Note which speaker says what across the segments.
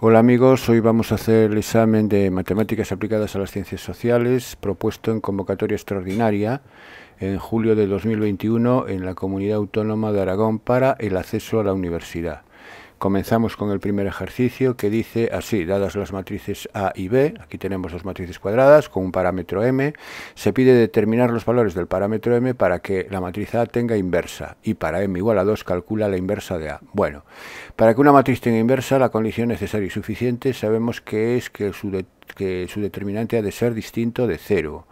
Speaker 1: Hola amigos, hoy vamos a hacer el examen de matemáticas aplicadas a las ciencias sociales propuesto en convocatoria extraordinaria en julio de 2021 en la Comunidad Autónoma de Aragón para el acceso a la universidad. Comenzamos con el primer ejercicio que dice así, dadas las matrices A y B, aquí tenemos dos matrices cuadradas con un parámetro m, se pide determinar los valores del parámetro m para que la matriz A tenga inversa y para m igual a 2 calcula la inversa de A. Bueno, para que una matriz tenga inversa la condición necesaria y suficiente sabemos que es que su, determinante ha de ser distinto de 0.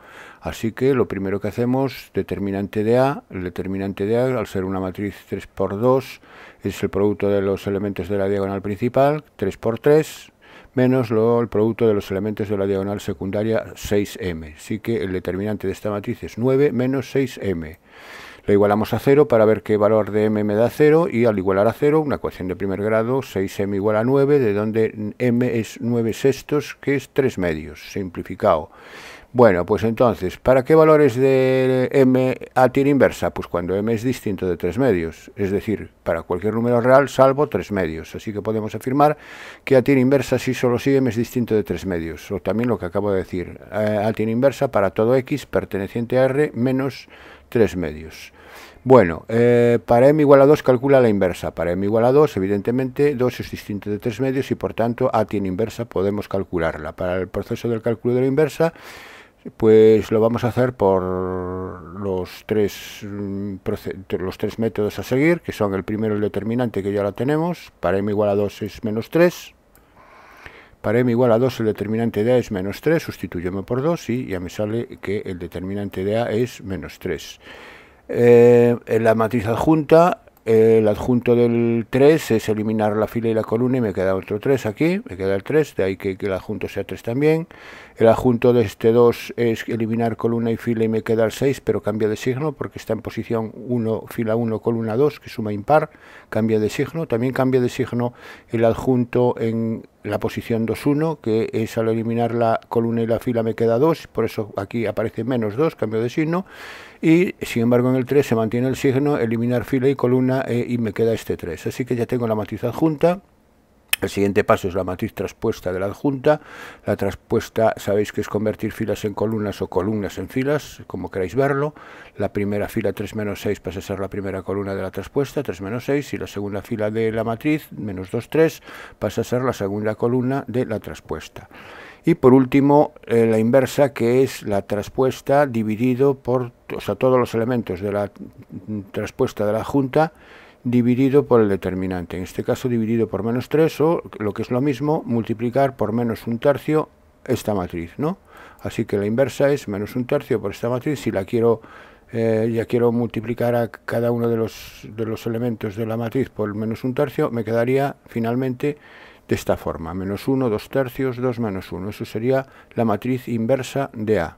Speaker 1: Así que lo primero que hacemos, determinante de A, el determinante de A, al ser una matriz 3 por 2, es el producto de los elementos de la diagonal principal, 3 por 3, menos lo, el producto de los elementos de la diagonal secundaria 6m. Así que el determinante de esta matriz es 9 menos 6m. Lo igualamos a 0 para ver qué valor de m me da 0 y al igualar a 0, una ecuación de primer grado, 6m igual a 9, de donde m es 9 sextos, que es 3 medios, simplificado. Bueno, pues entonces, ¿para qué valores de m a tiene inversa? Pues cuando m es distinto de tres medios, es decir, para cualquier número real salvo tres medios. Así que podemos afirmar que a tiene inversa si solo si m es distinto de tres medios, o también lo que acabo de decir, a tiene inversa para todo x perteneciente a r menos tres medios. Bueno, eh, para m igual a 2 calcula la inversa. Para m igual a 2, evidentemente, 2 es distinto de 3 medios y por tanto a tiene inversa podemos calcularla. Para el proceso del cálculo de la inversa, pues lo vamos a hacer por los tres, mm, los tres métodos a seguir, que son el primero el determinante, que ya lo tenemos, para m igual a 2 es menos 3, para m igual a 2 el determinante de a es menos 3, sustituyeme por 2 y ya me sale que el determinante de a es menos 3. Eh, en la matriz adjunta el adjunto del 3 es eliminar la fila y la columna y me queda otro 3 aquí, me queda el 3, de ahí que, el adjunto sea 3 también. El adjunto de este 2 es eliminar columna y fila y me queda el 6, pero cambia de signo porque está en posición 1, fila 1, columna 2, que suma impar, cambia de signo. También cambia de signo el adjunto en la posición 2-1, que es al eliminar la columna y la fila me queda 2, por eso aquí aparece menos 2, cambio de signo y sin embargo en el 3 se mantiene el signo, eliminar fila y columna eh, y me queda este 3. Así que ya tengo la matriz adjunta. El siguiente paso es la matriz traspuesta de la adjunta. La traspuesta sabéis que es convertir filas en columnas o columnas en filas, como queráis verlo. La primera fila 3 menos 6 pasa a ser la primera columna de la traspuesta, 3 menos 6, y la segunda fila de la matriz, menos 2, 3, pasa a ser la segunda columna de la traspuesta. Y por último, eh, la inversa, que es la traspuesta dividido por, o sea, todos los elementos de la mm, transpuesta de la junta dividido por el determinante. En este caso dividido por menos 3 o, lo que es lo mismo, multiplicar por menos un tercio esta matriz, ¿no? Así que la inversa es menos un tercio por esta matriz. Si la quiero, eh, ya quiero multiplicar a cada uno de los, de los elementos de la matriz por menos un tercio, me quedaría finalmente de esta forma, menos 1, 2 tercios, 2 menos 1. Eso sería la matriz inversa de A.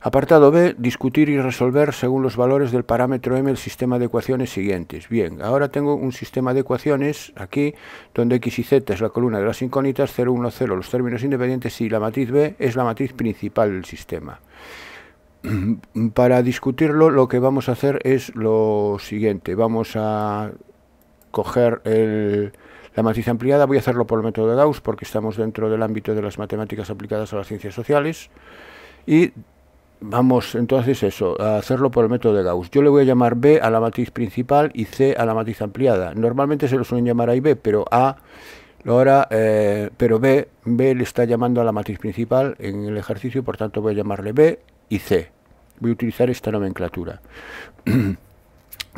Speaker 1: Apartado B, discutir y resolver según los valores del parámetro m el sistema de ecuaciones siguientes. Bien, ahora tengo un sistema de ecuaciones aquí donde x y z es la columna de las incógnitas, 0, 1, 0 los términos independientes y la matriz B es la matriz principal del sistema. Para discutirlo lo que vamos a hacer es lo siguiente, vamos a coger el la matriz ampliada voy a hacerlo por el método de Gauss porque estamos dentro del ámbito de las matemáticas aplicadas a las ciencias sociales. Y vamos entonces eso, a hacerlo por el método de Gauss. Yo le voy a llamar B a la matriz principal y C a la matriz ampliada. Normalmente se lo suelen llamar A y B, pero A ahora, eh, pero B, B le está llamando a la matriz principal en el ejercicio, por tanto voy a llamarle B y C. Voy a utilizar esta nomenclatura.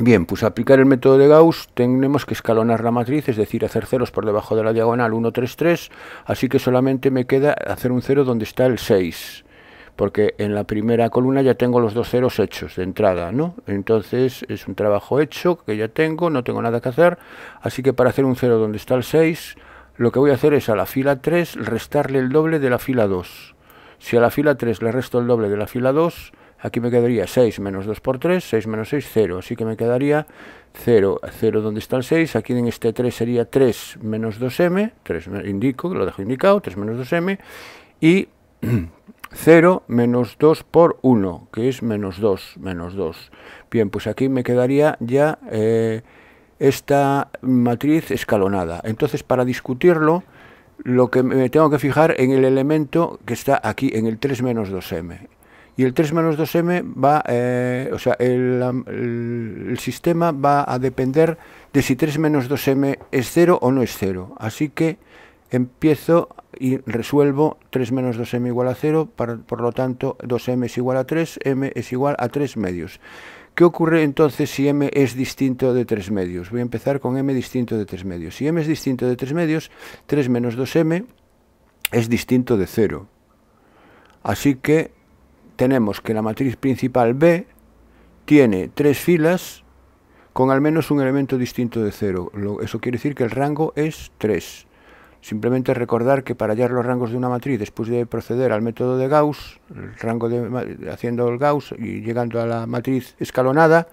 Speaker 1: Bien, pues aplicar el método de Gauss tenemos que escalonar la matriz, es decir, hacer ceros por debajo de la diagonal 1, 3, 3, así que solamente me queda hacer un cero donde está el 6, porque en la primera columna ya tengo los dos ceros hechos de entrada, ¿no? Entonces es un trabajo hecho que ya tengo, no tengo nada que hacer, así que para hacer un cero donde está el 6, lo que voy a hacer es a la fila 3 restarle el doble de la fila 2. Si a la fila 3 le resto el doble de la fila 2, Aquí me quedaría 6 menos 2 por 3, 6 menos 6, 0. Así que me quedaría 0, 0 donde está el 6. Aquí en este 3 sería 3 menos 2m, 3 indico, lo dejo indicado, 3 menos 2m. Y 0 menos 2 por 1, que es menos 2, menos 2. Bien, pues aquí me quedaría ya eh, esta matriz escalonada. Entonces, para discutirlo, lo que me tengo que fijar en el elemento que está aquí, en el 3 menos 2m y el 3 menos 2m va, eh, o sea, el, sistema va a depender de si 3 menos 2m es 0 o no es 0. Así que empiezo y resuelvo 3 menos 2m igual a 0, por lo tanto 2m es igual a 3, m es igual a 3 medios. ¿Qué ocurre entonces si m es distinto de 3 medios? Voy a empezar con m distinto de 3 medios. Si m es distinto de 3 medios, 3 menos 2m es distinto de 0. Así que tenemos que la matriz principal B tiene tres filas con al menos un elemento distinto de cero. Eso quiere decir que el rango es 3. Simplemente recordar que para hallar los rangos de una matriz, después de proceder al método de Gauss, el rango de, haciendo el Gauss y llegando a la matriz escalonada,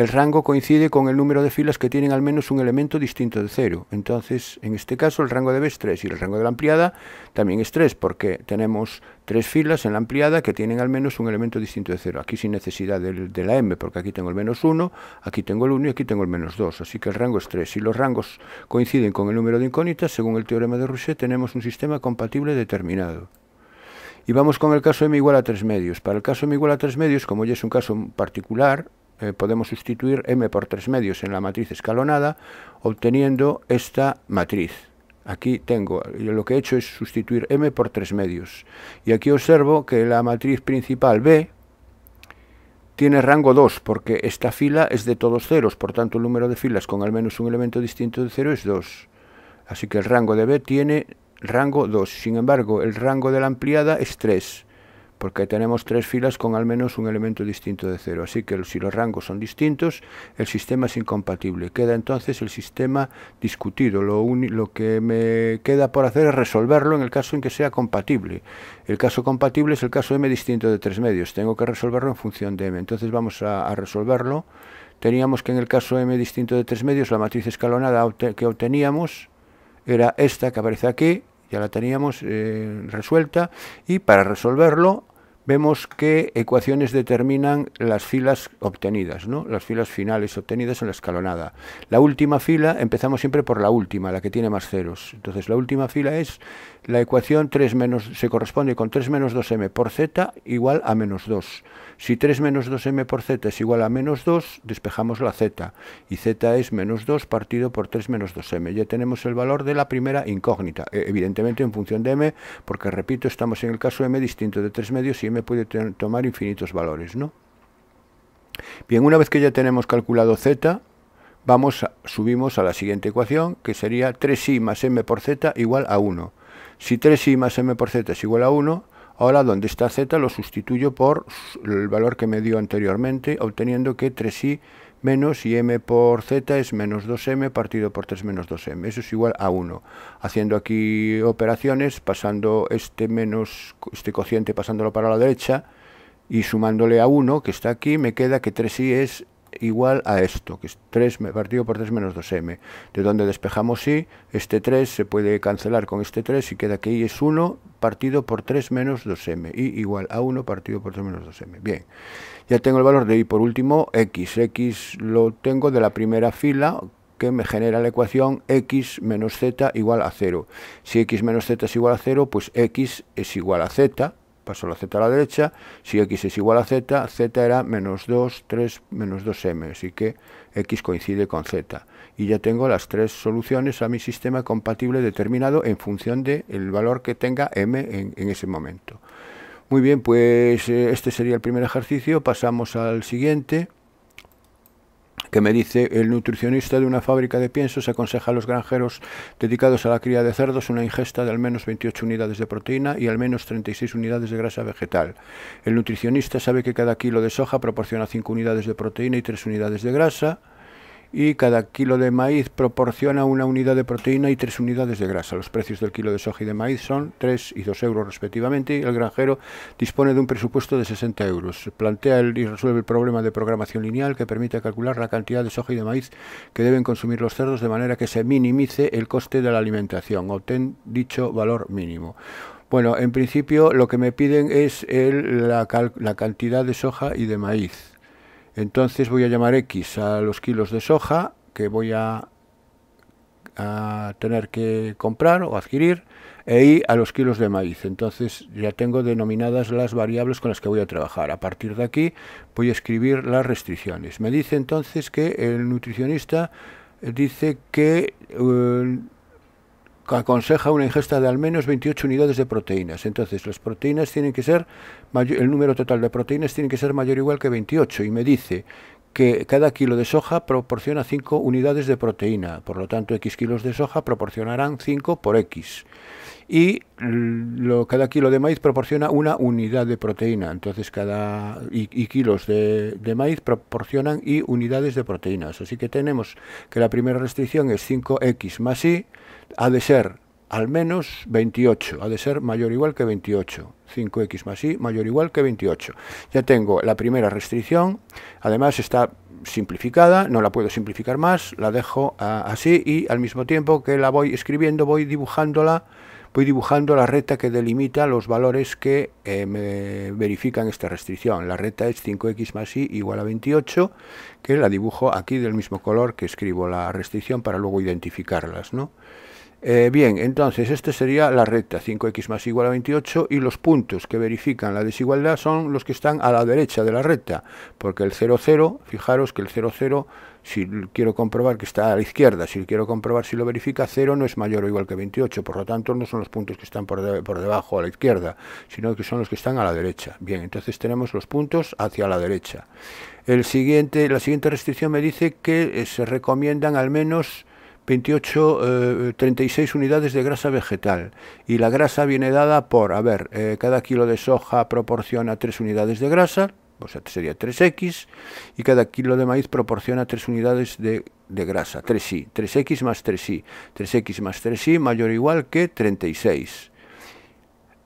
Speaker 1: el rango coincide con el número de filas que tienen al menos un elemento distinto de cero. Entonces, en este caso, el rango de B es 3 y el rango de la ampliada también es 3, porque tenemos tres filas en la ampliada que tienen al menos un elemento distinto de cero. Aquí sin necesidad de, de la M, porque aquí tengo el menos 1, aquí tengo el 1 y aquí tengo el menos 2, así que el rango es 3. Si los rangos coinciden con el número de incógnitas, según el teorema de Rousset, tenemos un sistema compatible determinado. Y vamos con el caso m igual a 3 medios. Para el caso m igual a 3 medios, como ya es un caso particular, eh, podemos sustituir m por tres medios en la matriz escalonada, obteniendo esta matriz. Aquí tengo, lo que he hecho es sustituir m por tres medios. Y aquí observo que la matriz principal B tiene rango 2, porque esta fila es de todos ceros, por tanto el número de filas con al menos un elemento distinto de cero es 2. Así que el rango de B tiene rango 2, sin embargo el rango de la ampliada es 3 porque tenemos tres filas con al menos un elemento distinto de cero. Así que si los rangos son distintos, el sistema es incompatible. Queda entonces el sistema discutido. Lo, lo que me queda por hacer es resolverlo en el caso en que sea compatible. El caso compatible es el caso m distinto de tres medios. Tengo que resolverlo en función de m. Entonces vamos a, resolverlo. Teníamos que en el caso m distinto de tres medios, la matriz escalonada que obteníamos era esta que aparece aquí, ya la teníamos eh, resuelta y para resolverlo vemos qué ecuaciones determinan las filas obtenidas, ¿no? las filas finales obtenidas en la escalonada. La última fila, empezamos siempre por la última, la que tiene más ceros. Entonces la última fila es la ecuación 3 menos, se corresponde con 3 menos 2m por z igual a menos 2. Si 3 menos 2m por z es igual a menos 2, despejamos la z. Y z es menos 2 partido por 3 menos 2m. Ya tenemos el valor de la primera incógnita. E, evidentemente en función de m, porque repito, estamos en el caso m distinto de 3 medios y m puede tomar infinitos valores. ¿no? Bien, una vez que ya tenemos calculado z, vamos subimos a la siguiente ecuación, que sería 3i más m por z igual a 1. Si 3i más m por z es igual a 1, Ahora donde está z lo sustituyo por el valor que me dio anteriormente, obteniendo que 3i menos y m por z es menos 2m partido por 3 menos 2m. Eso es igual a 1. Haciendo aquí operaciones, pasando este menos, este cociente pasándolo para la derecha y sumándole a 1, que está aquí, me queda que 3i es igual a esto, que es 3 partido por 3 menos 2m, de donde despejamos y, este 3 se puede cancelar con este 3 y queda que y es 1 partido por 3 menos 2m, y igual a 1 partido por 3 menos 2m. Bien, ya tengo el valor de y por último x, x lo tengo de la primera fila, que me genera la ecuación x menos z igual a 0. Si x menos z es igual a 0, pues x es igual a z, paso la z a la derecha, si x es igual a z, z era menos 2, 3, menos 2m, así que x coincide con z. Y ya tengo las tres soluciones a mi sistema compatible determinado en función del el valor que tenga m en, en ese momento. Muy bien, pues eh, este sería el primer ejercicio, pasamos al siguiente que me dice el nutricionista de una fábrica de piensos aconseja a los granjeros dedicados a la cría de cerdos una ingesta de al menos 28 unidades de proteína y al menos 36 unidades de grasa vegetal. El nutricionista sabe que cada kilo de soja proporciona 5 unidades de proteína y 3 unidades de grasa, y cada kilo de maíz proporciona una unidad de proteína y tres unidades de grasa. Los precios del kilo de soja y de maíz son 3 y 2 euros respectivamente y el granjero dispone de un presupuesto de 60 euros. Plantea y resuelve el problema de programación lineal que permite calcular la cantidad de soja y de maíz que deben consumir los cerdos de manera que se minimice el coste de la alimentación. Obtén dicho valor mínimo. Bueno, en principio lo que me piden es la cantidad de soja y de maíz entonces voy a llamar X a los kilos de soja que voy a, a tener que comprar o adquirir e Y a los kilos de maíz. Entonces ya tengo denominadas las variables con las que voy a trabajar. A partir de aquí voy a escribir las restricciones. Me dice entonces que el nutricionista dice que... Eh, aconseja una ingesta de al menos 28 unidades de proteínas. Entonces, las proteínas tienen que ser, el número total de proteínas tiene que ser mayor o igual que 28. Y me dice que cada kilo de soja proporciona 5 unidades de proteína. Por lo tanto, X kilos de soja proporcionarán 5 por X. Y cada kilo de maíz proporciona una unidad de proteína. Entonces, cada y, kilos de, de, maíz proporcionan y unidades de proteínas. Así que tenemos que la primera restricción es 5X más Y ha de ser al menos 28, ha de ser mayor o igual que 28. 5x más y mayor o igual que 28. Ya tengo la primera restricción, además está simplificada, no la puedo simplificar más, la dejo así y al mismo tiempo que la voy escribiendo voy dibujándola, voy dibujando la recta que delimita los valores que eh, me verifican esta restricción. La recta es 5x más y igual a 28, que la dibujo aquí del mismo color que escribo la restricción para luego identificarlas, ¿no? Eh, bien, entonces esta sería la recta, 5x más igual a 28, y los puntos que verifican la desigualdad son los que están a la derecha de la recta, porque el 0, 0, fijaros que el 0, 0, si quiero comprobar que está a la izquierda, si quiero comprobar si lo verifica, 0 no es mayor o igual que 28, por lo tanto no son los puntos que están por, por debajo a la izquierda, sino que son los que están a la derecha. Bien, entonces tenemos los puntos hacia la derecha. El siguiente, la siguiente restricción me dice que eh, se recomiendan al menos 28, 36 eh, unidades de grasa vegetal. Y la grasa viene dada por, a ver, eh, cada kilo de soja proporciona 3 unidades de grasa, o sea, sería 3X, y cada kilo de maíz proporciona 3 unidades de, grasa, 3Y. 3X más 3Y. 3X más 3Y mayor o igual que 36.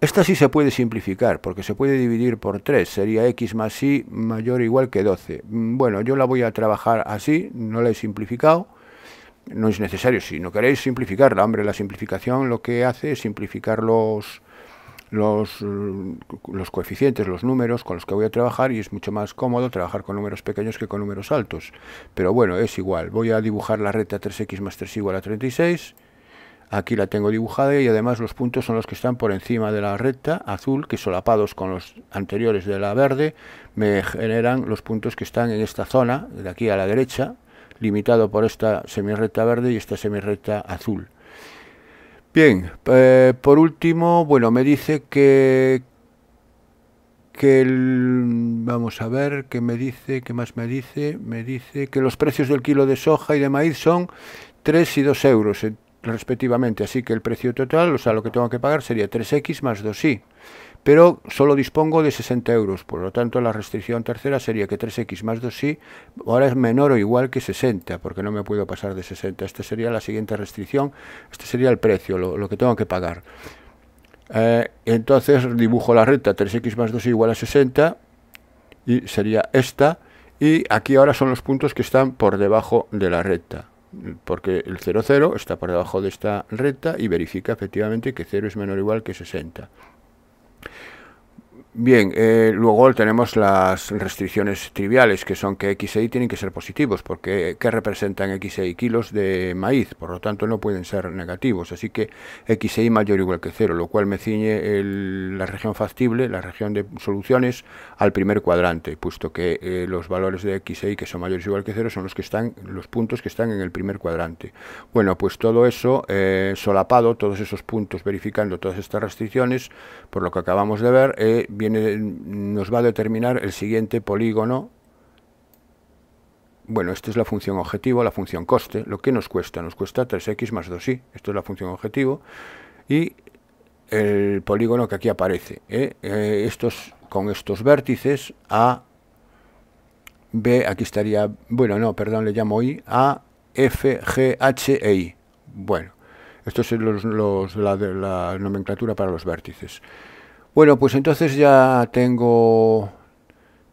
Speaker 1: Esta sí se puede simplificar, porque se puede dividir por 3, sería x más y mayor o igual que 12. Mm, bueno, yo la voy a trabajar así, no la he simplificado, no es necesario. Si no queréis simplificarla, hombre, la simplificación lo que hace es simplificar los, los, los, coeficientes, los números con los que voy a trabajar y es mucho más cómodo trabajar con números pequeños que con números altos. Pero bueno, es igual. Voy a dibujar la recta 3x más 3 igual a 36. Aquí la tengo dibujada y además los puntos son los que están por encima de la recta azul, que solapados con los anteriores de la verde, me generan los puntos que están en esta zona, de aquí a la derecha, limitado por esta semirrecta verde y esta semirrecta azul. Bien, eh, por último, bueno, me dice que que el, vamos a ver qué me dice, qué más me dice, me dice que los precios del kilo de soja y de maíz son 3 y 2 euros eh, respectivamente, así que el precio total, o sea, lo que tengo que pagar sería 3x más 2y pero solo dispongo de 60 euros, por lo tanto la restricción tercera sería que 3x más 2 y ahora es menor o igual que 60, porque no me puedo pasar de 60, esta sería la siguiente restricción, este sería el precio, lo, que tengo que pagar. Eh, entonces dibujo la recta 3x más 2 igual a 60, y sería esta, y aquí ahora son los puntos que están por debajo de la recta porque el 0,0 está por debajo de esta recta y verifica efectivamente que 0 es menor o igual que 60. Bien, eh, luego tenemos las restricciones triviales, que son que X e Y tienen que ser positivos, porque ¿qué representan X e Y kilos de maíz? Por lo tanto, no pueden ser negativos, así que X e mayor o igual que cero, lo cual me ciñe la región factible, la región de soluciones, al primer cuadrante, puesto que eh, los valores de X e que son mayores o igual que cero son los que están, los puntos que están en el primer cuadrante. Bueno, pues todo eso eh, solapado, todos esos puntos verificando todas estas restricciones, por lo que acabamos de ver, eh, nos va a determinar el siguiente polígono. Bueno, esta es la función objetivo, la función coste. ¿Lo que nos cuesta? Nos cuesta 3x más 2y. Esto es la función objetivo. Y el polígono que aquí aparece. ¿eh? Eh, estos, con estos vértices A, B, aquí estaría, bueno, no, perdón, le llamo I, A, F, G, H e I. Bueno, esto es la nomenclatura para los vértices. Bueno, pues entonces ya tengo,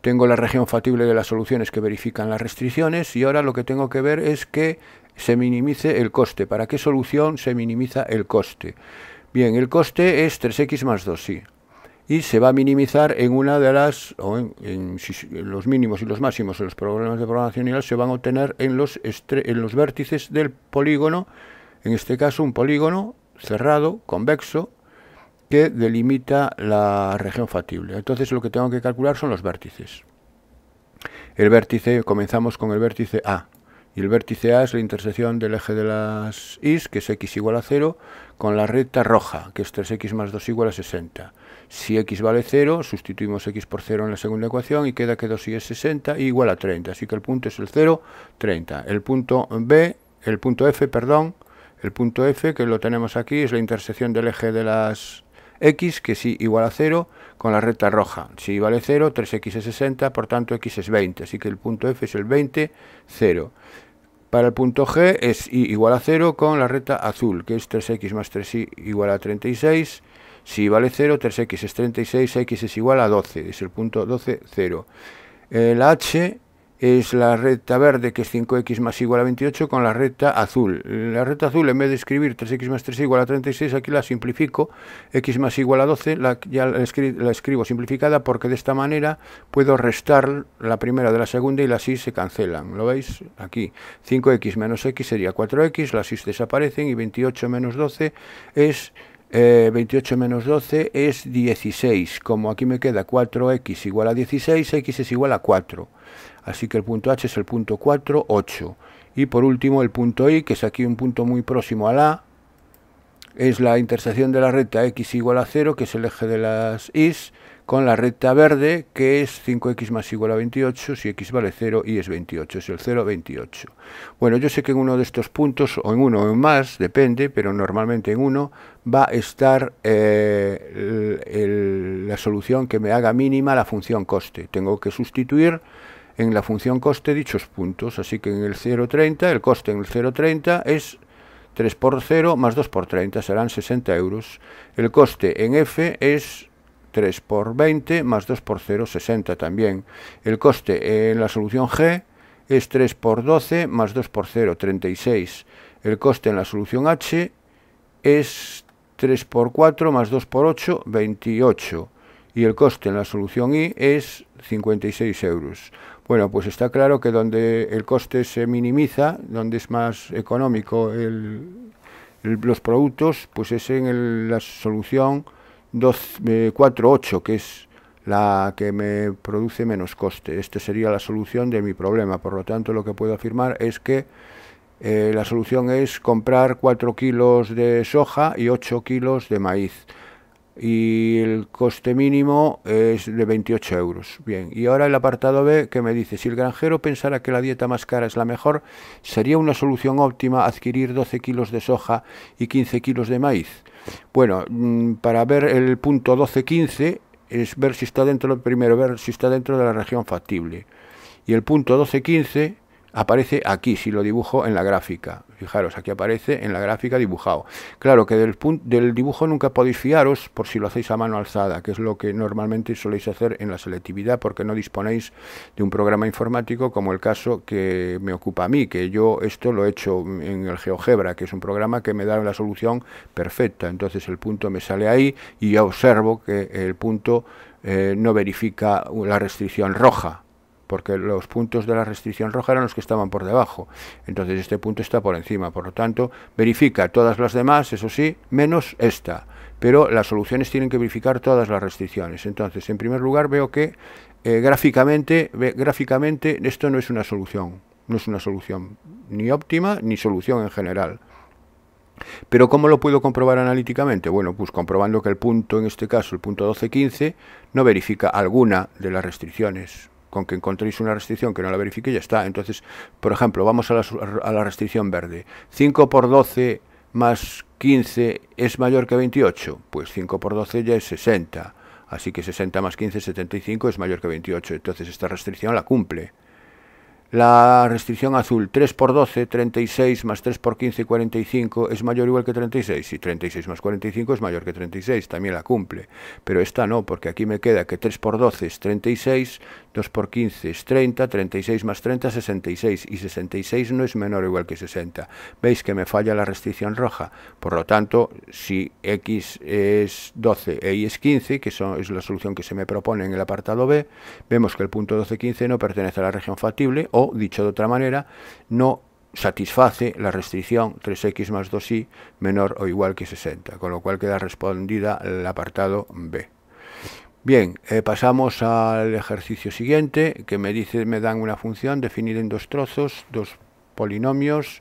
Speaker 1: tengo la región factible de las soluciones que verifican las restricciones y ahora lo que tengo que ver es que se minimice el coste. ¿Para qué solución se minimiza el coste? Bien, el coste es 3x más 2, sí. Y se va a minimizar en una de las, o en, los mínimos y los máximos en los problemas de programación lineal se van a obtener en los, en los vértices del polígono, en este caso un polígono cerrado, convexo, que delimita la región factible. Entonces lo que tengo que calcular son los vértices. El vértice, comenzamos con el vértice A. Y el vértice A es la intersección del eje de las Y, que es x igual a 0, con la recta roja, que es 3x más 2 igual a 60. Si x vale 0, sustituimos x por 0 en la segunda ecuación y queda que 2y es 60 igual a 30. Así que el punto es el 0, 30. El punto B, el punto F, perdón, el punto F, que lo tenemos aquí, es la intersección del eje de las x que sí igual a 0 con la recta roja. Si vale 0, 3x es 60, por tanto x es 20. Así que el punto f es el 20, 0. Para el punto G es y igual a 0 con la recta azul, que es 3x más 3y igual a 36. Si vale 0, 3x es 36, x es igual a 12. Es el punto 12, 0. Eh, la h es la recta verde, que es 5x más igual a 28, con la recta azul. La recta azul, en vez de escribir 3x más 3 igual a 36, aquí la simplifico, x más igual a 12, la, ya la, escribo simplificada, porque de esta manera puedo restar la primera de la segunda y las y se cancelan. ¿Lo veis? Aquí, 5x menos x sería 4x, las y desaparecen, y 28 menos 12 es... 28 eh, menos 12 es 16, como aquí me queda 4x igual a 16, x es igual a 4. Así que el punto H es el punto 4, 8. Y por último el punto Y, que es aquí un punto muy próximo al a es la intersección de la recta x igual a 0, que es el eje de las y, con la recta verde, que es 5x más igual a 28, si x vale 0, y es 28, es el 0, 28. Bueno, yo sé que en uno de estos puntos, o en uno o en más, depende, pero normalmente en uno, va a estar eh, la solución que me haga mínima la función coste. Tengo que sustituir en la función coste dichos puntos. Así que en el 0,30, el coste en el 0,30 es 3 por 0 más 2 por 30, serán 60 euros. El coste en F es 3 por 20 más 2 por 0, 60 también. El coste en la solución G es 3 por 12 más 2 por 0, 36. El coste en la solución H es 3 por 4 más 2 por 8, 28. Y el coste en la solución I es 56 euros. Bueno, pues está claro que donde el coste se minimiza, donde es más económico los productos, pues es en la solución 4.8, eh, que es la que me produce menos coste. Esta sería la solución de mi problema. Por lo tanto, lo que puedo afirmar es que eh, la solución es comprar 4 kilos de soja y 8 kilos de maíz y el coste mínimo es de 28 euros. Bien, y ahora el apartado B que me dice, si el granjero pensara que la dieta más cara es la mejor, sería una solución óptima adquirir 12 kilos de soja y 15 kilos de maíz. Bueno, mm, para ver el punto 12-15 es ver si está dentro, primero ver si está dentro de la región factible. Y el punto 12-15 aparece aquí, si lo dibujo en la gráfica. Fijaros, aquí aparece en la gráfica dibujado. Claro que del, del dibujo nunca podéis fiaros por si lo hacéis a mano alzada, que es lo que normalmente soléis hacer en la selectividad porque no disponéis de un programa informático como el caso que me ocupa a mí, que yo esto lo he hecho en el GeoGebra, que es un programa que me da la solución perfecta. Entonces el punto me sale ahí y observo que el punto eh, no verifica la restricción roja porque los puntos de la restricción roja eran los que estaban por debajo. Entonces este punto está por encima, por lo tanto verifica todas las demás, eso sí, menos esta. Pero las soluciones tienen que verificar todas las restricciones. Entonces, en primer lugar, veo que eh, gráficamente, gráficamente esto no es una solución. No es una solución ni óptima ni solución en general. Pero ¿cómo lo puedo comprobar analíticamente? Bueno, pues comprobando que el punto, en este caso el punto 1215, no verifica alguna de las restricciones con que encontréis una restricción que no la verifique, ya está. Entonces, por ejemplo, vamos a la, a la restricción verde. 5 por 12 más 15 es mayor que 28. Pues 5 por 12 ya es 60. Así que 60 más 15, 75 es mayor que 28. Entonces esta restricción la cumple. La restricción azul 3 por 12, 36 más 3 por 15, 45 es mayor o igual que 36 y 36 más 45 es mayor que 36, también la cumple. Pero esta no, porque aquí me queda que 3 por 12 es 36, 2 por 15 es 30, 36 más 30, es 66, y 66 no es menor o igual que 60. ¿Veis que me falla la restricción roja? Por lo tanto, si x es 12 e y es 15, que son, es la solución que se me propone en el apartado B, vemos que el punto 12, 15 no pertenece a la región factible, o, dicho de otra manera, no satisface la restricción 3x más 2y menor o igual que 60, con lo cual queda respondida el apartado B. Bien, eh, pasamos al ejercicio siguiente, que me dice, me dan una función definida en dos trozos, dos polinomios,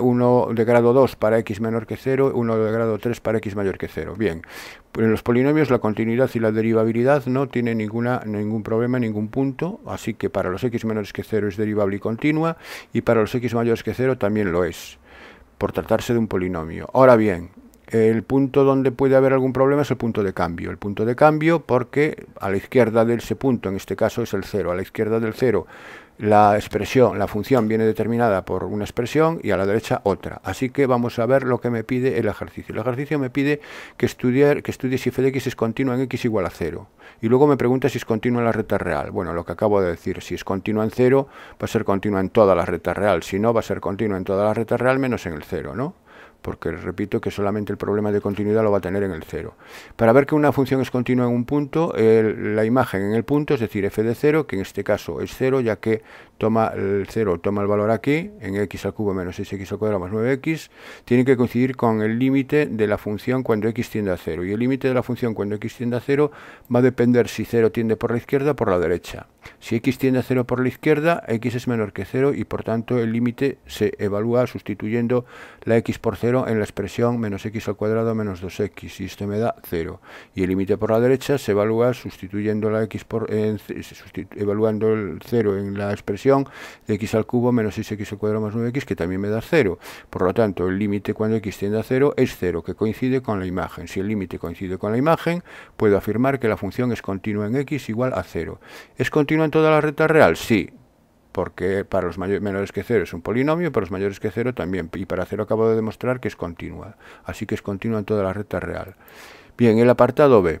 Speaker 1: uno de grado 2 para x menor que 0, uno de grado 3 para x mayor que 0. Bien, en pues los polinomios la continuidad y la derivabilidad no tienen ninguna, ningún problema, ningún punto, así que para los x menores que 0 es derivable y continua, y para los x mayores que 0 también lo es, por tratarse de un polinomio. Ahora bien, el punto donde puede haber algún problema es el punto de cambio. El punto de cambio porque a la izquierda de ese punto, en este caso es el 0, a la izquierda del 0 la expresión, la función viene determinada por una expresión y a la derecha otra. Así que vamos a ver lo que me pide el ejercicio. El ejercicio me pide que estudie, que estudie si f de x es continua en x igual a 0. Y luego me pregunta si es continua en la recta real. Bueno, lo que acabo de decir, si es continua en 0, va a ser continua en toda la recta real. Si no, va a ser continua en toda la recta real menos en el 0, ¿no? porque repito que solamente el problema de continuidad lo va a tener en el cero. Para ver que una función es continua en un punto, la imagen en el punto, es decir, f de 0, que en este caso es 0, ya que toma el 0, toma el valor aquí, en x al cubo menos 6x al cuadrado más 9x, tiene que coincidir con el límite de la función cuando x tiende a 0. Y el límite de la función cuando x tiende a 0 va a depender si 0 tiende por la izquierda o por la derecha. Si x tiende a 0 por la izquierda, x es menor que 0 y por tanto el límite se evalúa sustituyendo la x por 0 en la expresión menos x al cuadrado menos 2x y esto me da 0. Y el límite por la derecha se evalúa sustituyendo la x por, evaluando el 0 en la expresión de x al cubo menos 6 x al cuadrado más 9x, que también me da 0. Por lo tanto, el límite cuando x tiende a 0 es 0, que coincide con la imagen. Si el límite coincide con la imagen, puedo afirmar que la función es continua en x igual a 0. ¿Es continua en toda la recta real? Sí, porque para los menores que cero es un polinomio, para los mayores que 0 también, y para cero acabo de demostrar que es continua, así que es continua en toda la recta real. Bien, el apartado B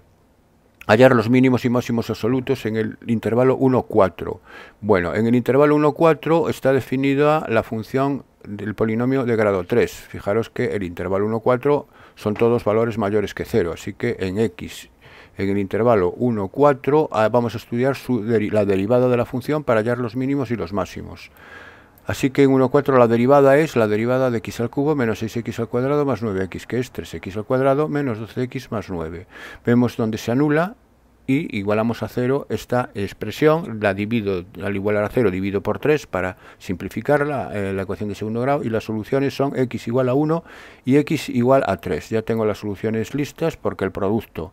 Speaker 1: hallar los mínimos y máximos absolutos en el intervalo 1, 4. Bueno, en el intervalo 1, 4 está definida la función del polinomio de grado 3. Fijaros que el intervalo 1, 4 son todos valores mayores que 0, así que en x en el intervalo 1, 4, ah, vamos a estudiar la derivada de la función para hallar los mínimos y los máximos. Así que en 1,4 la derivada es la derivada de x al cubo menos 6x al cuadrado más 9x, que es 3x al cuadrado menos 12x más 9. Vemos donde se anula y igualamos a 0 esta expresión, la divido, al igualar a 0 divido por 3 para simplificar eh, la ecuación de segundo grado, y las soluciones son x igual a 1 y x igual a 3. Ya tengo las soluciones listas porque el producto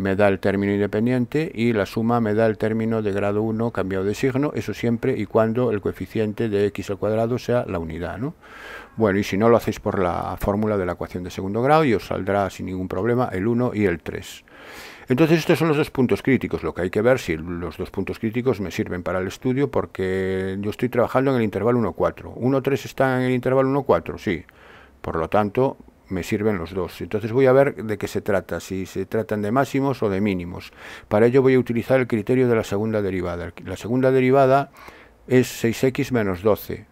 Speaker 1: me da el término independiente y la suma me da el término de grado 1 cambiado de signo, eso siempre y cuando el coeficiente de x al cuadrado sea la unidad. ¿no? Bueno, y si no lo hacéis por la fórmula de la ecuación de segundo grado y os saldrá sin ningún problema el 1 y el 3. Entonces estos son los dos puntos críticos, lo que hay que ver si los dos puntos críticos me sirven para el estudio porque yo estoy trabajando en el intervalo 1-4. ¿1-3 está en el intervalo 1-4? Sí. Por lo tanto, me sirven los dos. Entonces voy a ver de qué se trata, si se tratan de máximos o de mínimos. Para ello voy a utilizar el criterio de la segunda derivada. La segunda derivada es 6x menos 12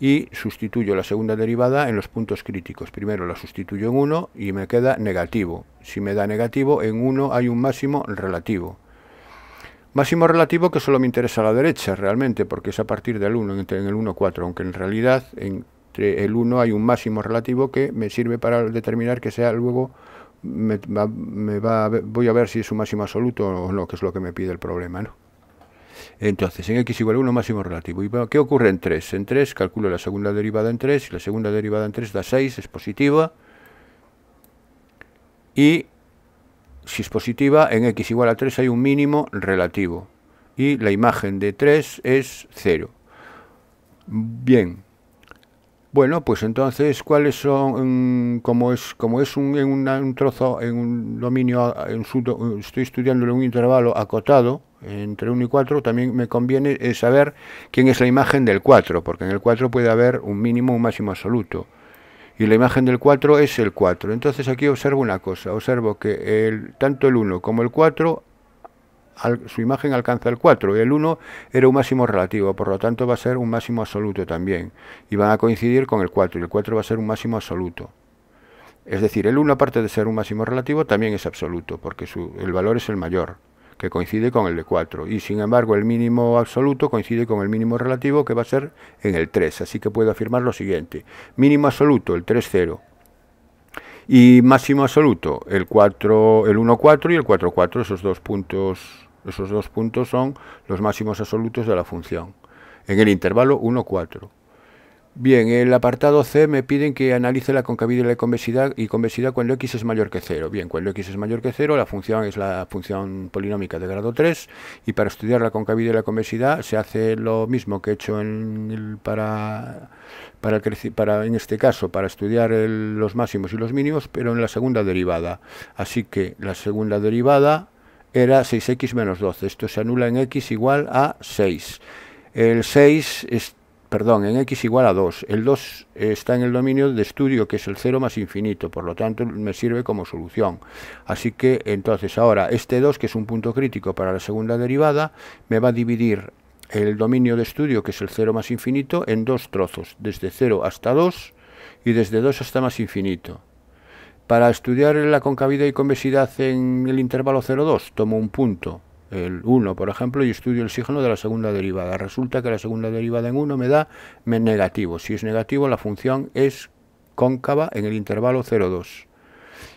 Speaker 1: y sustituyo la segunda derivada en los puntos críticos. Primero la sustituyo en 1 y me queda negativo. Si me da negativo, en 1 hay un máximo relativo. Máximo relativo que solo me interesa a la derecha realmente, porque es a partir del 1, en el 1, 4, aunque en realidad en entre el 1 hay un máximo relativo que me sirve para determinar que sea luego, me, va voy a ver si es un máximo absoluto o no, que es lo que me pide el problema. ¿no? Entonces, en x igual a 1 máximo relativo. ¿Y qué ocurre en 3? En 3 calculo la segunda derivada en 3, y la segunda derivada en 3 da 6, es positiva. Y si es positiva, en x igual a 3 hay un mínimo relativo. Y la imagen de 3 es 0. Bien, bueno, pues entonces, ¿cuáles son, mm, como es, como es un, trozo, en un dominio, en su, estoy en un intervalo acotado, entre 1 y 4, también me conviene eh, saber quién es la imagen del 4, porque en el 4 puede haber un mínimo, un máximo absoluto. Y la imagen del 4 es el 4. Entonces aquí observo una cosa, observo que el, tanto el 1 como el 4 su imagen alcanza el 4 y el 1 era un máximo relativo, por lo tanto va a ser un máximo absoluto también. Y van a coincidir con el 4 y el 4 va a ser un máximo absoluto. Es decir, el 1 aparte de ser un máximo relativo también es absoluto, porque el valor es el mayor, que coincide con el de 4. Y sin embargo el mínimo absoluto coincide con el mínimo relativo que va a ser en el 3. Así que puedo afirmar lo siguiente. Mínimo absoluto, el 3, 0 y máximo absoluto el 4 el 1 4 y el 4 4 esos dos puntos esos dos puntos son los máximos absolutos de la función, en el intervalo 1, 4. Bien, el apartado C me piden que analice la concavidad y la convexidad y convexidad cuando x es mayor que 0. Bien, cuando x es mayor que 0, la función es la función polinómica de grado 3 y para estudiar la concavidad y la convexidad se hace lo mismo que he hecho en para, para, para, en este caso para estudiar los máximos y los mínimos, pero en la segunda derivada. Así que la segunda derivada era 6x menos 12. Esto se anula en x igual a 6. El 6 es, perdón, en x igual a 2. El 2 está en el dominio de estudio, que es el 0 más infinito, por lo tanto me sirve como solución. Así que entonces ahora este 2, que es un punto crítico para la segunda derivada, me va a dividir el dominio de estudio, que es el 0 más infinito, en dos trozos, desde 0 hasta 2 y desde 2 hasta más infinito. Para estudiar la concavidad y convexidad en el intervalo 0,2, tomo un punto, el 1 por ejemplo, y estudio el signo de la segunda derivada. Resulta que la segunda derivada en 1 me da negativo. Si es negativo, la función es cóncava en el intervalo 0,2.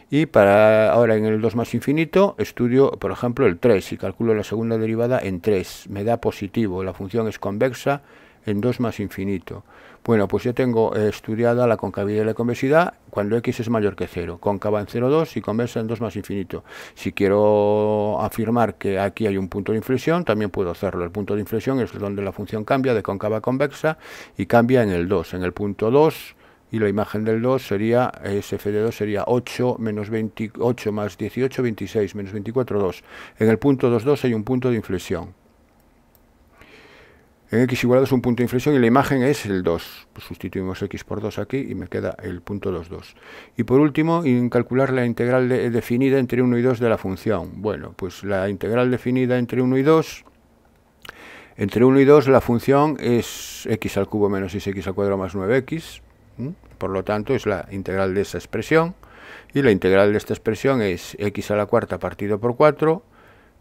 Speaker 1: Y para ahora en el 2 más infinito estudio, por ejemplo, el 3 y calculo la segunda derivada en 3. Me da positivo, la función es convexa en 2 más infinito. Bueno, pues yo tengo eh, estudiada la concavidad y la convexidad cuando x es mayor que 0, cóncava en 0,2 y convexa en 2 más infinito. Si quiero afirmar que aquí hay un punto de inflexión, también puedo hacerlo. El punto de inflexión es donde la función cambia de cóncava a convexa y cambia en el 2, en el punto 2 y la imagen del 2 sería, sf de 2 sería 8 menos 28 más 18, 26, menos 24, 2. En el punto 2, 2 hay un punto de inflexión. En X igual a 2 un punto de inflexión y la imagen es el 2. Pues sustituimos X por 2 aquí y me queda el punto 2, 2. Y por último, en calcular la integral definida entre 1 y 2 de la función. Bueno, pues la integral definida entre 1 y 2... Entre 1 y 2 la función es x al cubo menos 6x al cuadrado más 9x. Por lo tanto, es la integral de esa expresión. Y la integral de esta expresión es x a la cuarta partido por 4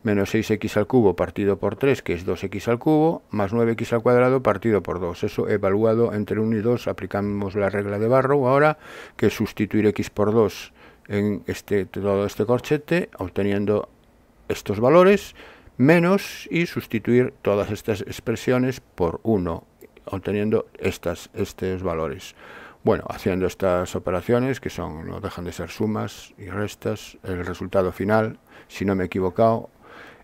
Speaker 1: menos 6x al cubo partido por 3, que es 2x al cubo, más 9x al cuadrado partido por 2. Eso evaluado entre 1 y 2, aplicamos la regla de Barrow ahora, que es sustituir x por 2 en este, todo este corchete, obteniendo estos valores, menos y sustituir todas estas expresiones por 1, obteniendo estas, estos valores. Bueno, haciendo estas operaciones, que son no dejan de ser sumas y restas, el resultado final, si no me he equivocado,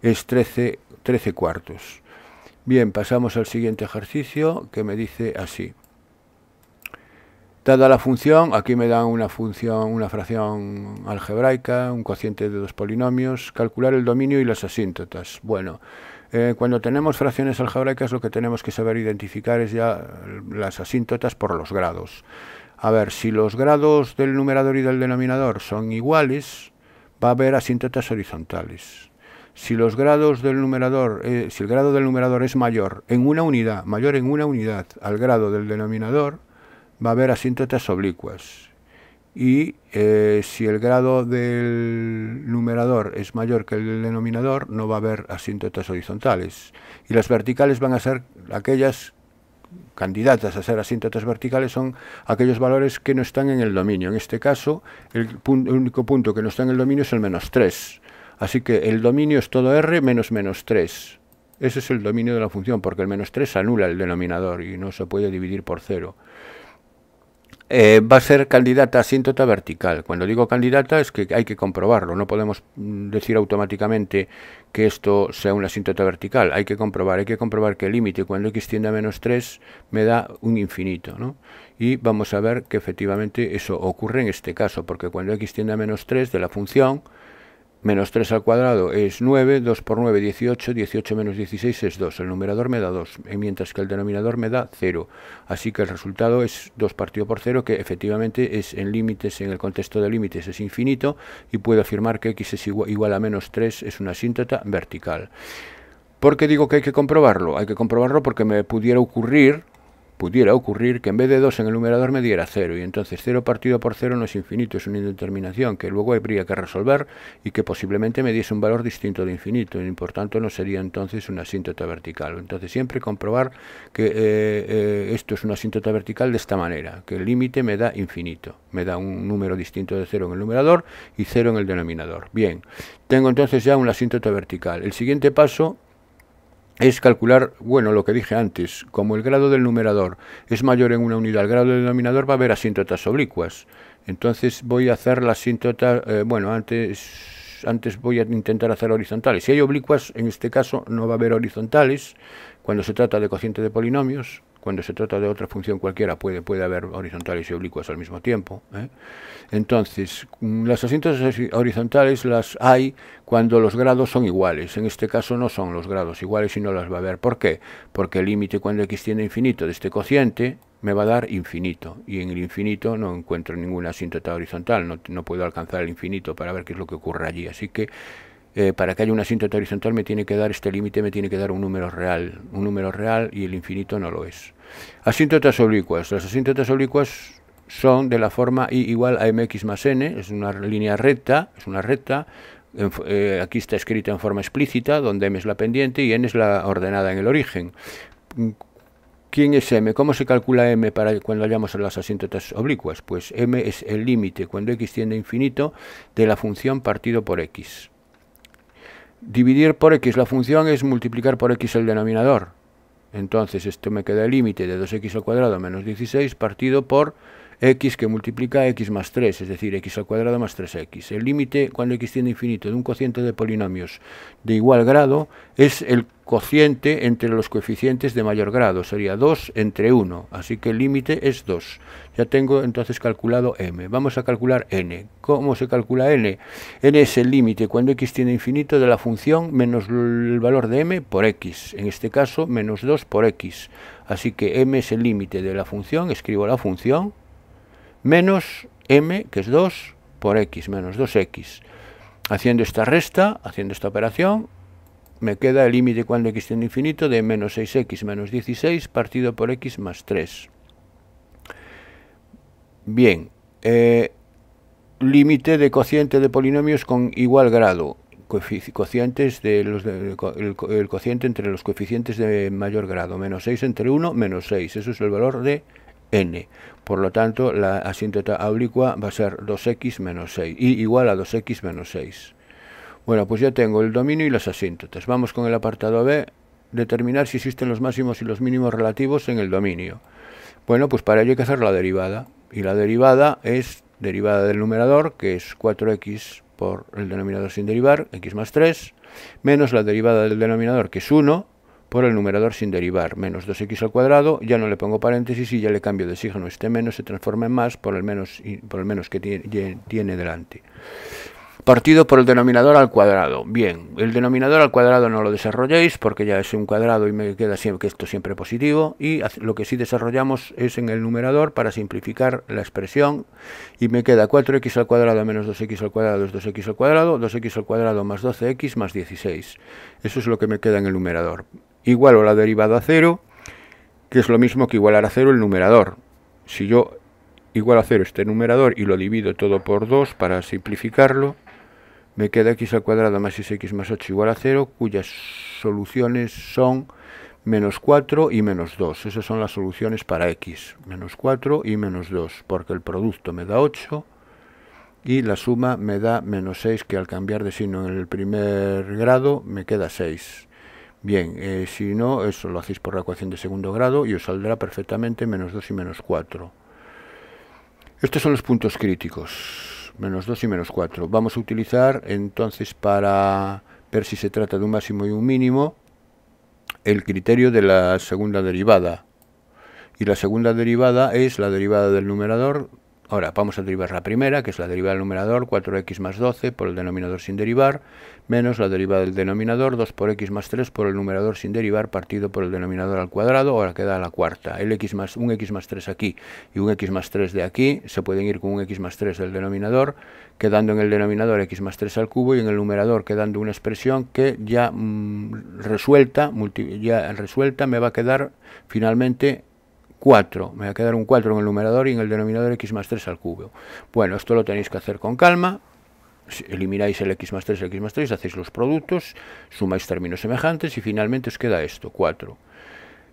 Speaker 1: es 13, 13 cuartos. Bien, pasamos al siguiente ejercicio que me dice así. Dada la función, aquí me dan una función, una fracción algebraica, un cociente de dos polinomios, calcular el dominio y las asíntotas. Bueno, eh, cuando tenemos fracciones algebraicas lo que tenemos que saber identificar es ya las asíntotas por los grados. A ver, si los grados del numerador y del denominador son iguales, va a haber asíntotas horizontales si los grados del numerador, eh, si el grado del numerador es mayor en una unidad, mayor en una unidad al grado del denominador, va a haber asíntotas oblicuas. Y eh, si el grado del numerador es mayor que el del denominador, no va a haber asíntotas horizontales. Y las verticales van a ser aquellas candidatas a ser asíntotas verticales son aquellos valores que no están en el dominio. En este caso, el, el único punto que no está en el dominio es el menos 3. Así que el dominio es todo r menos menos 3. Ese es el dominio de la función, porque el menos 3 anula el denominador y no se puede dividir por 0. Eh, va a ser candidata asíntota vertical. Cuando digo candidata es que hay que comprobarlo. No podemos mm, decir automáticamente que esto sea una asíntota vertical. Hay que comprobar, hay que comprobar que el límite cuando x tiende a menos 3 me da un infinito. Y vamos a ver que efectivamente eso ocurre en este caso, porque cuando x tiende a menos 3 de la función menos 3 al cuadrado es 9, 2 por 9, 18, 18 menos 16 es 2, el numerador me da 2, eh, mientras que el denominador me da 0, así que el resultado es 2 partido por 0, que efectivamente es en límites, en el contexto de límites es infinito, y puedo afirmar que x es igual, igual a menos 3, es una asíntota vertical. ¿Por qué digo que hay que comprobarlo? Hay que comprobarlo porque me pudiera ocurrir pudiera ocurrir que en vez de 2 en el numerador me diera 0 y entonces 0 partido por 0 no es infinito, es una indeterminación que luego habría que resolver y que posiblemente me diese un valor distinto de infinito y por tanto no sería entonces una asíntota vertical. Entonces siempre comprobar que eh, eh, esto es una asíntota vertical de esta manera, que el límite me da infinito, me da un número distinto de 0 en el numerador y 0 en el denominador. Bien, tengo entonces ya una asíntota vertical. El siguiente paso es calcular, bueno, lo que dije antes, como el grado del numerador es mayor en una unidad al grado del denominador, va a haber asíntotas oblicuas. Entonces voy a hacer la asíntotas, eh, bueno, antes antes voy a intentar hacer horizontales. Si hay oblicuas, en este caso no va a haber horizontales cuando se trata de cociente de polinomios, cuando se trata de otra función cualquiera puede, puede haber horizontales y oblicuas al mismo tiempo. ¿eh? Entonces, mm, las asíntotas horizontales las hay cuando los grados son iguales. En este caso no son los grados iguales y no las va a haber. ¿Por qué? Porque el límite cuando x tiene infinito de este cociente me va a dar infinito. Y en el infinito no encuentro ninguna asíntota horizontal. No, no puedo alcanzar el infinito para ver qué es lo que ocurre allí. Así que eh, para que haya una asíntota horizontal me tiene que dar este límite, me tiene que dar un número real, un número real y el infinito no lo es. Asíntotas oblicuas. Las asíntotas oblicuas son de la forma y igual a mx más n, es una línea recta, es una recta, eh, aquí está escrita en forma explícita, donde m es la pendiente y n es la ordenada en el origen. ¿Quién es m? ¿Cómo se calcula m para cuando hallamos las asíntotas oblicuas? Pues m es el límite cuando x tiende a infinito de la función partido por x dividir por x la función es multiplicar por x el denominador. Entonces esto me queda el límite de 2x al cuadrado menos 16 partido por x que multiplica x más 3, es decir, x al cuadrado más 3x. El límite cuando x tiene infinito de un cociente de polinomios de igual grado es el cociente entre los coeficientes de mayor grado, sería 2 entre 1, así que el límite es 2. Ya tengo entonces calculado m. Vamos a calcular n. ¿Cómo se calcula n? n es el límite cuando x tiene infinito de la función menos el valor de m por x, en este caso menos 2 por x. Así que m es el límite de la función, escribo la función, menos m, que es 2, por x, menos 2x. Haciendo esta resta, haciendo esta operación, me queda el límite cuando x tiende infinito de menos 6x menos 16 partido por x más 3. Bien, eh, límite de cociente de polinomios con igual grado, cocientes de los el cociente entre los coeficientes de mayor grado, menos 6 entre 1, menos 6, eso es el valor de n. Por lo tanto, la asíntota oblicua va a ser 2x menos 6, y igual a 2x menos 6. Bueno, pues ya tengo el dominio y las asíntotas. Vamos con el apartado B, determinar si existen los máximos y los mínimos relativos en el dominio. Bueno, pues para ello hay que hacer la derivada. Y la derivada es derivada del numerador, que es 4x por el denominador sin derivar, x más 3, menos la derivada del denominador, que es 1, por el numerador sin derivar, menos 2x al cuadrado, ya no le pongo paréntesis y ya le cambio de signo, este menos se transforma en más por el menos, por el menos que tiene, delante. Partido por el denominador al cuadrado. Bien, el denominador al cuadrado no lo desarrolléis porque ya es un cuadrado y me queda siempre, que esto siempre positivo. Y lo que sí desarrollamos es en el numerador para simplificar la expresión. Y me queda 4x al cuadrado menos 2x al cuadrado es 2x al cuadrado, 2x al cuadrado más 12x más 16. Eso es lo que me queda en el numerador igualo la derivada a cero, que es lo mismo que igualar a 0 el numerador. Si yo igualo a 0 este numerador y lo divido todo por 2 para simplificarlo, me queda x al cuadrado más 6x más 8 igual a 0, cuyas soluciones son menos 4 y menos 2. Esas son las soluciones para x, menos 4 y menos 2, porque el producto me da 8 y la suma me da menos 6, que al cambiar de signo en el primer grado me queda 6. Bien, eh, si no, eso lo hacéis por la ecuación de segundo grado y os saldrá perfectamente menos 2 y menos 4. Estos son los puntos críticos, menos 2 y menos 4. Vamos a utilizar entonces para ver si se trata de un máximo y un mínimo el criterio de la segunda derivada. Y la segunda derivada es la derivada del numerador Ahora vamos a derivar la primera, que es la derivada del numerador, 4x más 12 por el denominador sin derivar, menos la derivada del denominador, 2 por x más 3 por el numerador sin derivar, partido por el denominador al cuadrado, ahora queda la cuarta. El x más, un x más 3 aquí y un x más 3 de aquí, se pueden ir con un x más 3 del denominador, quedando en el denominador x más 3 al cubo y en el numerador quedando una expresión que ya mm, resuelta, ya resuelta me va a quedar finalmente 4. Me va a quedar un 4 en el numerador y en el denominador x más 3 al cubo. Bueno, esto lo tenéis que hacer con calma. Elimináis el x más 3, el x más 3, hacéis los productos, sumáis términos semejantes y finalmente os queda esto, 4.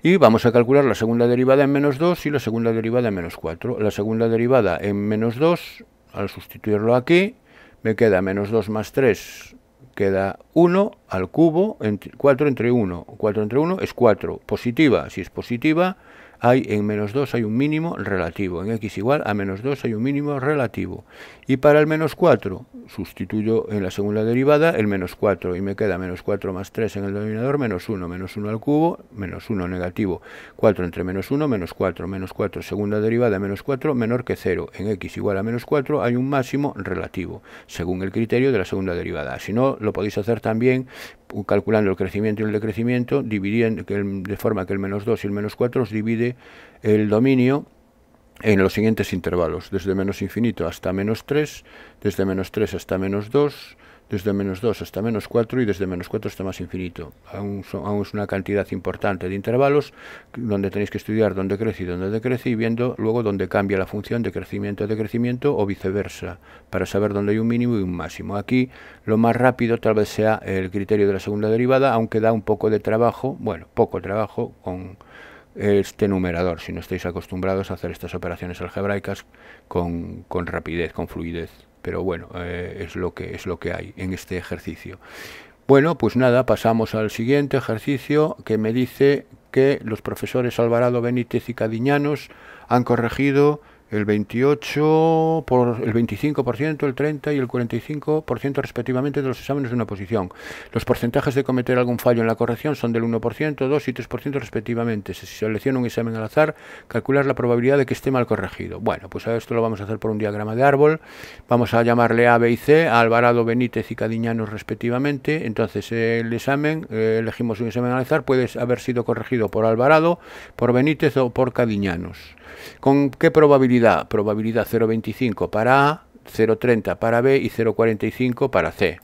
Speaker 1: Y vamos a calcular la segunda derivada en menos 2 y la segunda derivada en menos 4. La segunda derivada en menos 2, al sustituirlo aquí, me queda menos 2 más 3, queda 1 al cubo, 4 entre 1. 4 entre 1 es 4. Positiva, si es positiva, hay en menos 2 hay un mínimo relativo, en x igual a menos 2 hay un mínimo relativo. Y para el menos 4 sustituyo en la segunda derivada el menos 4 y me queda menos 4 más 3 en el denominador, menos 1, menos 1 al cubo, menos 1 negativo, 4 entre menos 1, menos 4, menos 4, segunda derivada, menos 4, menor que 0. En x igual a menos 4 hay un máximo relativo, según el criterio de la segunda derivada. Si no, lo podéis hacer también calculando el crecimiento y el decrecimiento, dividiendo, de forma que el menos 2 y el menos 4 divide el dominio en los siguientes intervalos, desde menos infinito hasta menos 3, desde menos 3 hasta menos 2, desde menos 2 hasta menos 4 y desde menos 4 hasta más infinito. Aún, es una cantidad importante de intervalos donde tenéis que estudiar dónde crece y dónde decrece y viendo luego dónde cambia la función de crecimiento a decrecimiento o viceversa, para saber dónde hay un mínimo y un máximo. Aquí lo más rápido tal vez sea el criterio de la segunda derivada, aunque da un poco de trabajo, bueno, poco trabajo con este numerador, si no estáis acostumbrados a hacer estas operaciones algebraicas con rapidez, con fluidez pero bueno, eh, es, lo que, es lo que hay en este ejercicio. Bueno, pues nada, pasamos al siguiente ejercicio que me dice que los profesores Alvarado, Benítez y Cadiñanos han corregido el 28, por el 25%, el 30 y el 45% respectivamente de los exámenes de una posición. Los porcentajes de cometer algún fallo en la corrección son del 1%, 2 y 3% respectivamente. Si se selecciona un examen al azar, calcular la probabilidad de que esté mal corregido. Bueno, pues a esto lo vamos a hacer por un diagrama de árbol. Vamos a llamarle A, B y C, Alvarado, Benítez y Cadiñanos respectivamente. Entonces el examen, eh, elegimos un examen al azar, puede haber sido corregido por Alvarado, por Benítez o por Cadiñanos. ¿Con qué probabilidad? Probabilidad 0,25 para A, 0,30 para B y 0,45 para C.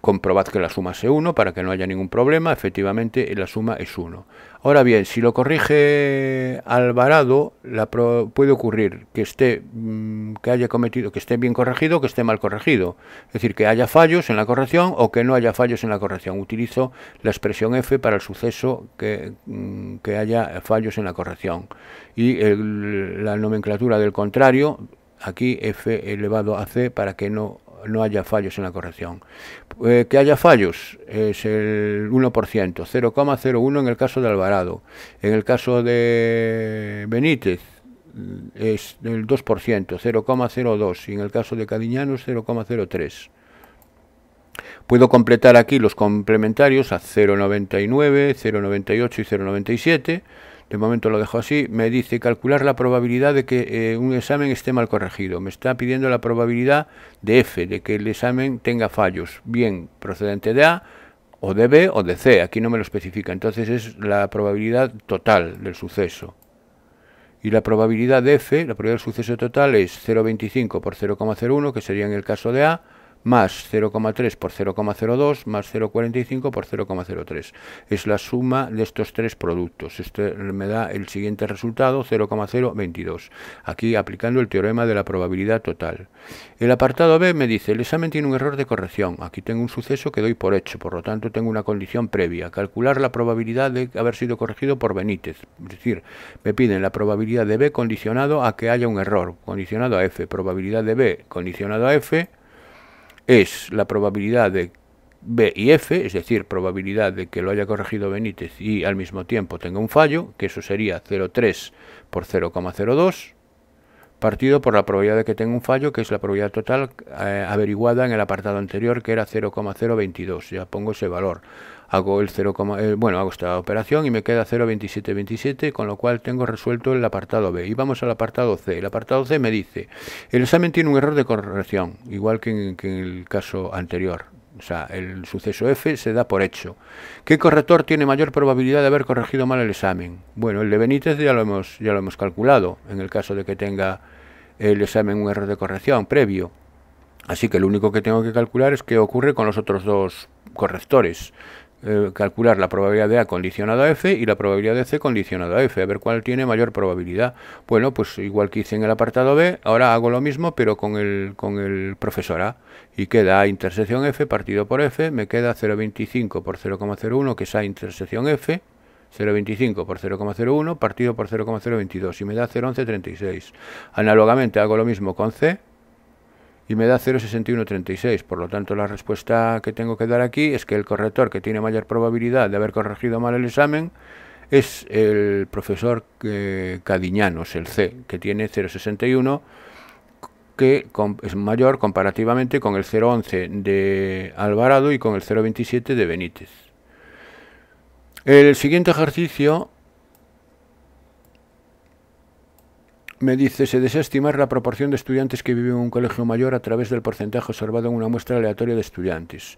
Speaker 1: Comprobad que la suma sea 1 para que no haya ningún problema. Efectivamente, la suma es 1. Ahora bien, si lo corrige Alvarado, la puede ocurrir que esté mm, que haya cometido, que esté bien corregido, que esté mal corregido, es decir, que haya fallos en la corrección o que no haya fallos en la corrección. Utilizo la expresión F para el suceso que, mm, haya fallos en la corrección y la nomenclatura del contrario aquí F elevado a C para que no no haya fallos en la corrección. Eh, que haya fallos es el 1%, 0,01 en el caso de Alvarado. En el caso de Benítez mm, es el 2%, 0,02. Y en el caso de Cadiñano es 0,03. Puedo completar aquí los complementarios a 0,99, 0,98 y 0,97 de momento lo dejo así, me dice calcular la probabilidad de que eh, un examen esté mal corregido. Me está pidiendo la probabilidad de F, de que el examen tenga fallos, bien procedente de A o de B o de C, aquí no me lo especifica, entonces es la probabilidad total del suceso. Y la probabilidad de F, la probabilidad del suceso total es 0,25 por 0,01, que sería en el caso de A, más 0,3 por 0,02 más 0,45 por 0,03. Es la suma de estos tres productos. Este me da el siguiente resultado, 0,022. Aquí aplicando el teorema de la probabilidad total. El apartado B me dice, el examen tiene un error de corrección. Aquí tengo un suceso que doy por hecho, por lo tanto tengo una condición previa. Calcular la probabilidad de haber sido corregido por Benítez. Es decir, me piden la probabilidad de B condicionado a que haya un error, condicionado a F. Probabilidad de B condicionado a F es la probabilidad de B y F, es decir, probabilidad de que lo haya corregido Benítez y al mismo tiempo tenga un fallo, que eso sería 0,3 por 0,02, partido por la probabilidad de que tenga un fallo, que es la probabilidad total eh, averiguada en el apartado anterior, que era 0,022. Ya pongo ese valor hago el 0, eh, bueno, hago esta operación y me queda 0,2727, con lo cual tengo resuelto el apartado B. Y vamos al apartado C. El apartado C me dice, el examen tiene un error de corrección, igual que en, que en el caso anterior. O sea, el suceso F se da por hecho. ¿Qué corrector tiene mayor probabilidad de haber corregido mal el examen? Bueno, el de Benítez ya lo hemos, ya lo hemos calculado, en el caso de que tenga el examen un error de corrección previo. Así que lo único que tengo que calcular es qué ocurre con los otros dos correctores. Eh, calcular la probabilidad de A condicionado a F y la probabilidad de C condicionado a F, a ver cuál tiene mayor probabilidad. Bueno, pues igual que hice en el apartado B, ahora hago lo mismo pero con el, con el profesor A y queda A intersección F partido por F, me queda 0,25 por 0,01 que es A intersección F, 0,25 por 0,01 partido por 0,022 y me da 0,1136. Análogamente hago lo mismo con C, y me da 0,6136. Por lo tanto, la respuesta que tengo que dar aquí es que el corrector que tiene mayor probabilidad de haber corregido mal el examen es el profesor eh, Cadiñanos, el C, que tiene 0,61, que es mayor comparativamente con el 0,11 de Alvarado y con el 0,27 de Benítez. El siguiente ejercicio me dice, se desea estimar la proporción de estudiantes que viven en un colegio mayor a través del porcentaje observado en una muestra aleatoria de estudiantes.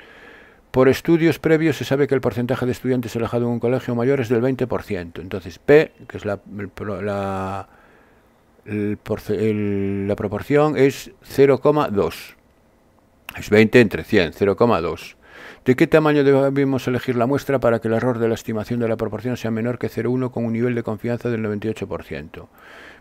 Speaker 1: Por estudios previos se sabe que el porcentaje de estudiantes alejados en un colegio mayor es del 20%. Entonces, P, que es la, la proporción, es 0,2. Es 20 entre 100, 0,2. ¿De qué tamaño debemos elegir la muestra para que el error de la estimación de la proporción sea menor que 0,1 con un nivel de confianza del 98%?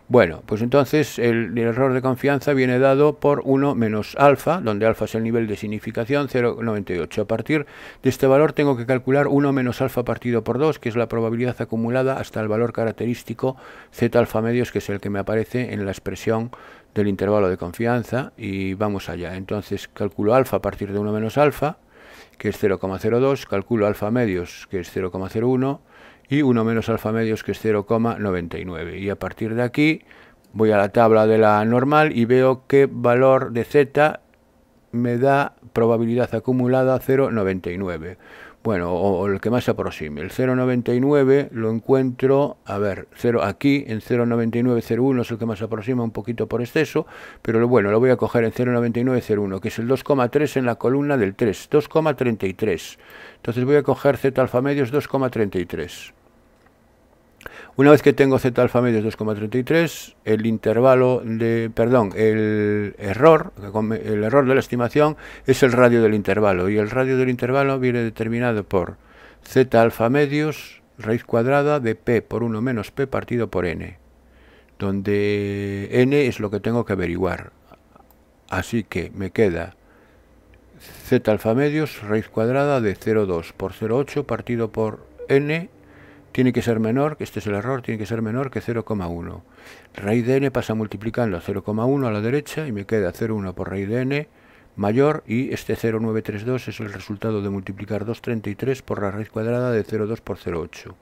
Speaker 1: Bueno, pues entonces el, error de confianza viene dado por 1 menos alfa, donde alfa es el nivel de significación, 0,98. A partir de este valor tengo que calcular 1 menos alfa partido por 2, que es la probabilidad acumulada hasta el valor característico z alfa medios, que es el que me aparece en la expresión del intervalo de confianza. Y vamos allá. Entonces calculo alfa a partir de 1 menos alfa, que es 0,02. Calculo alfa medios, que es 0,01 y 1 menos alfa medios que es 0,99. Y a partir de aquí voy a la tabla de la normal y veo qué valor de z me da probabilidad acumulada 0,99 bueno, o, el que más se aproxime. El 0,99 lo encuentro, a ver, 0 aquí en 0,9901 es el que más se aproxima, un poquito por exceso, pero bueno, lo voy a coger en 0,9901, que es el 2,3 en la columna del 3, 2,33. Entonces voy a coger Z alfa medios 2,33. Una vez que tengo z alfa medios 2,33, el intervalo de, perdón, el error, el error de la estimación es el radio del intervalo y el radio del intervalo viene determinado por z alfa medios raíz cuadrada de p por 1 menos p partido por n, donde n es lo que tengo que averiguar. Así que me queda z alfa medios raíz cuadrada de 0,2 por 0,8 partido por n tiene que ser menor, que este es el error, tiene que ser menor que 0,1. Raíz de n pasa multiplicando a 0,1 a la derecha y me queda 0,1 por raíz de n mayor y este 0,932 es el resultado de multiplicar 2,33 por la raíz cuadrada de 0,2 por 0,8.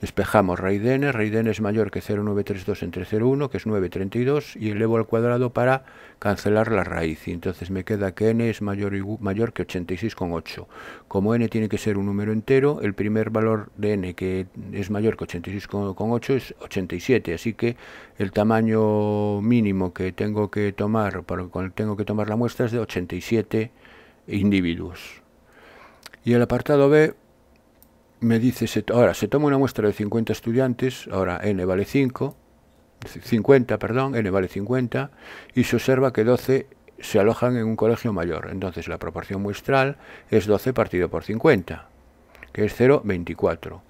Speaker 1: Despejamos raíz de n, raíz de n es mayor que 0,932 entre 0,1, que es 9,32, y elevo al cuadrado para cancelar la raíz. Y entonces me queda que n es mayor, mayor que 86,8. Como n tiene que ser un número entero, el primer valor de n que es mayor que 86,8 es 87, así que el tamaño mínimo que tengo que tomar, para tengo que tomar la muestra es de 87 individuos. Y el apartado B me dice, ahora se toma una muestra de 50 estudiantes, ahora n vale 5, 50, perdón, n vale 50, y se observa que 12 se alojan en un colegio mayor. Entonces la proporción muestral es 12 partido por 50, que es 0,24.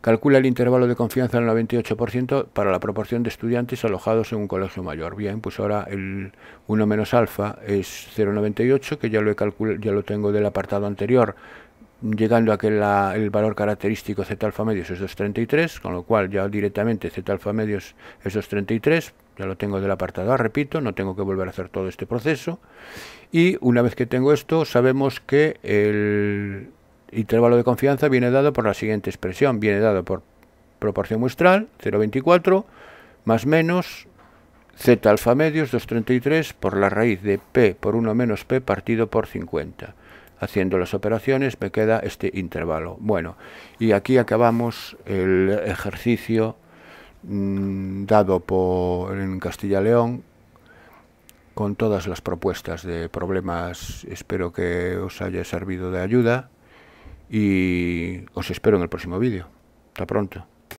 Speaker 1: Calcula el intervalo de confianza del 98% para la proporción de estudiantes alojados en un colegio mayor. Bien, pues ahora el 1 menos alfa es 0,98, que ya lo, he ya lo tengo del apartado anterior, llegando a que el valor característico z alfa medios es 233, con lo cual ya directamente z alfa medios es 233, ya lo tengo del apartado A, ah, repito, no tengo que volver a hacer todo este proceso. Y una vez que tengo esto, sabemos que el intervalo de confianza viene dado por la siguiente expresión, viene dado por proporción muestral, 0,24, más menos z alfa medios, 233, por la raíz de p por 1 menos p partido por 50 haciendo las operaciones me queda este intervalo. Bueno, y aquí acabamos el ejercicio mm, dado por, en Castilla León con todas las propuestas de problemas. Espero que os haya servido de ayuda y os espero en el próximo vídeo. Hasta pronto.